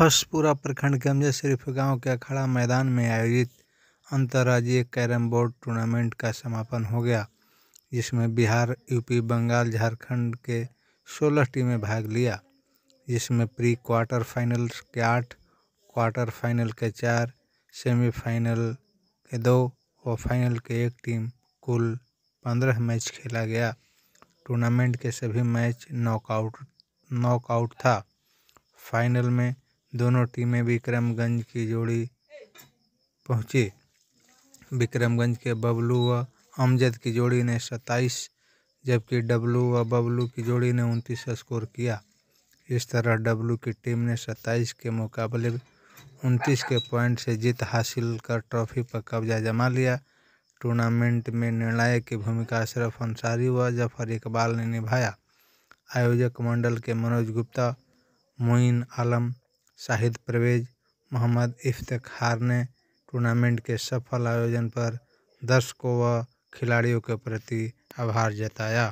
हर्षपुरा प्रखंड के अमजद गांव के अखाड़ा मैदान में आयोजित अंतर्राज्यीय कैरम बोर्ड टूर्नामेंट का समापन हो गया जिसमें बिहार यूपी बंगाल झारखंड के 16 टीमें भाग लिया जिसमें प्री क्वार्टर फाइनल के आठ क्वार्टर फाइनल के चार सेमीफाइनल के दो और फाइनल के एक टीम कुल पंद्रह मैच खेला गया टूर्नामेंट के सभी मैच नॉकआउट नॉकआउट था फाइनल में दोनों टीमें विक्रमगंज की जोड़ी पहुंची विक्रमगंज के बबलू व अमजद की जोड़ी ने 27 जबकि डब्लू व बबलू की जोड़ी ने उनतीस स्कोर किया इस तरह डब्लू की टीम ने 27 के मुकाबले उनतीस के पॉइंट से जीत हासिल कर ट्रॉफी पर कब्जा जमा लिया टूर्नामेंट में निर्णायक की भूमिका अशरफ अंसारी व जफर इकबाल ने निभाया आयोजक मंडल के मनोज गुप्ता मोइन आलम शाहिद परवेज मोहम्मद इफ्तार ने टूर्नामेंट के सफल आयोजन पर दर्शकों व खिलाड़ियों के प्रति आभार जताया